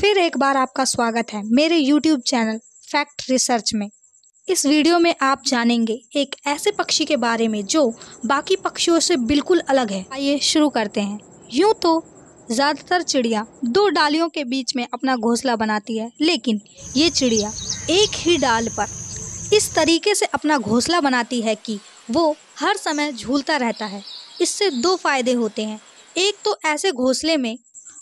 फिर एक बार आपका स्वागत है मेरे YouTube चैनल फैक्ट रिसर्च में इस वीडियो में आप जानेंगे एक ऐसे पक्षी के बारे में जो बाकी पक्षियों से बिल्कुल अलग है आइए शुरू करते हैं यूं तो ज़्यादातर चिड़िया दो डालियों के बीच में अपना घोंसला बनाती है लेकिन ये चिड़िया एक ही डाल पर इस तरीके से अपना घोंसला बनाती है कि वो हर समय झूलता रहता है इससे दो फायदे होते हैं एक तो ऐसे घोंसले में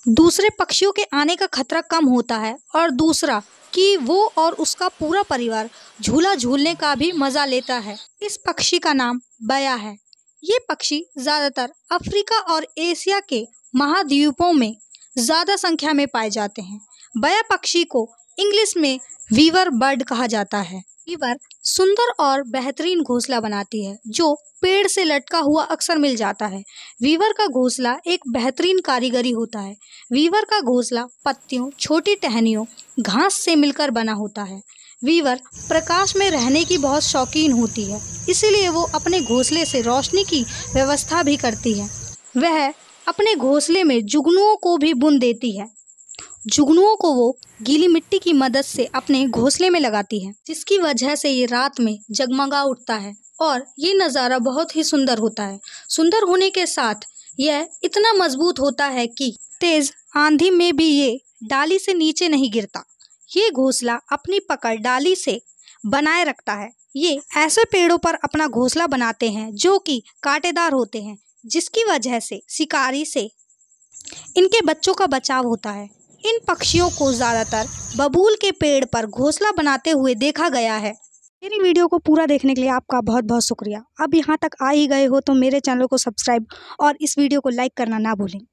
दूसरे पक्षियों के आने का खतरा कम होता है और दूसरा कि वो और उसका पूरा परिवार झूला झूलने का भी मज़ा लेता है इस पक्षी का नाम बया है ये पक्षी ज़्यादातर अफ्रीका और एशिया के महाद्वीपों में ज़्यादा संख्या में पाए जाते हैं बया पक्षी को इंग्लिश में वीवर बर्ड कहा जाता है वीवर सुंदर और बेहतरीन घोंसला बनाती है जो पेड़ से लटका हुआ अक्सर मिल जाता है वीवर का घोंसला एक बेहतरीन कारीगरी होता है वीवर का घोंसला पत्तियों छोटी टहनियों घास से मिलकर बना होता है वीवर प्रकाश में रहने की बहुत शौकीन होती है इसीलिए वो अपने घोंसले से रोशनी की व्यवस्था भी करती है वह अपने घोंसले में जुगनुओं को भी बुन देती है जुगनुओं को वो गीली मिट्टी की मदद से अपने घोंसले में लगाती है जिसकी वजह से ये रात में जगमगा उठता है और ये नज़ारा बहुत ही सुंदर होता है सुंदर होने के साथ यह इतना मजबूत होता है कि तेज आंधी में भी ये डाली से नीचे नहीं गिरता ये घोंसला अपनी पकड़ डाली से बनाए रखता है ये ऐसे पेड़ों पर अपना घोंसला बनाते हैं जो कि कांटेदार होते हैं जिसकी वजह से शिकारी से इनके बच्चों का बचाव होता है इन पक्षियों को ज़्यादातर बबूल के पेड़ पर घोंसला बनाते हुए देखा गया है मेरी वीडियो को पूरा देखने के लिए आपका बहुत बहुत शुक्रिया अब यहाँ तक आ ही गए हो तो मेरे चैनल को सब्सक्राइब और इस वीडियो को लाइक करना ना भूलें